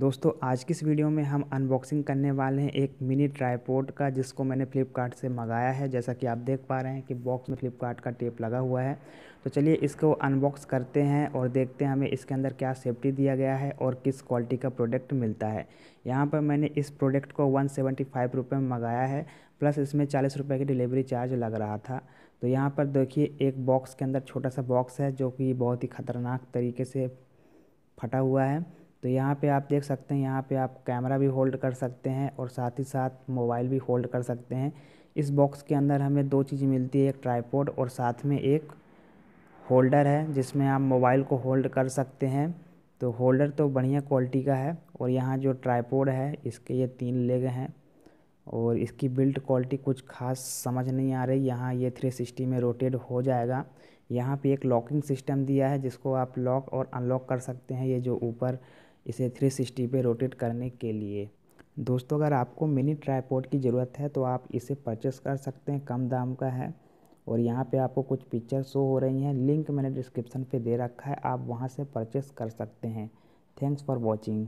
दोस्तों आज की इस वीडियो में हम अनबॉक्सिंग करने वाले हैं एक मिनी ट्राईपोर्ट का जिसको मैंने फ़्लिपकार्ट से मंगाया है जैसा कि आप देख पा रहे हैं कि बॉक्स में फ़्लिपकार्ट का टेप लगा हुआ है तो चलिए इसको अनबॉक्स करते हैं और देखते हैं हमें इसके अंदर क्या सेफ्टी दिया गया है और किस क्वालिटी का प्रोडक्ट मिलता है यहाँ पर मैंने इस प्रोडक्ट को वन सेवेंटी फाइव रुपये में मंगाया है प्लस इसमें चालीस रुपये की डिलीवरी चार्ज लग रहा था तो यहाँ पर देखिए एक बॉक्स के अंदर छोटा सा बॉक्स है जो कि बहुत ही ख़तरनाक तरीके से फटा हुआ है तो यहाँ पे आप देख सकते हैं यहाँ पे आप कैमरा भी होल्ड कर सकते हैं और साथ ही साथ मोबाइल भी होल्ड कर सकते हैं इस बॉक्स के अंदर हमें दो चीज़ें मिलती है एक ट्राईपोड और साथ में एक होल्डर है जिसमें आप मोबाइल को होल्ड कर सकते हैं तो होल्डर तो बढ़िया क्वालिटी का है और यहाँ जो ट्राईपोड है इसके ये तीन लेग हैं और इसकी बिल्ड क्वालिटी कुछ खास समझ नहीं आ रही यहाँ ये थ्री सिक्सटी में रोटेट हो जाएगा यहाँ पे एक लॉकिंग सिस्टम दिया है जिसको आप लॉक और अनलॉक कर सकते हैं ये जो ऊपर इसे 360 पे रोटेट करने के लिए दोस्तों अगर आपको मिनी ट्राईपोर्ट की ज़रूरत है तो आप इसे परचेस कर सकते हैं कम दाम का है और यहाँ पे आपको कुछ पिक्चर शो हो रही हैं लिंक मैंने डिस्क्रिप्शन पे दे रखा है आप वहाँ से परचेस कर सकते हैं थैंक्स फॉर वॉचिंग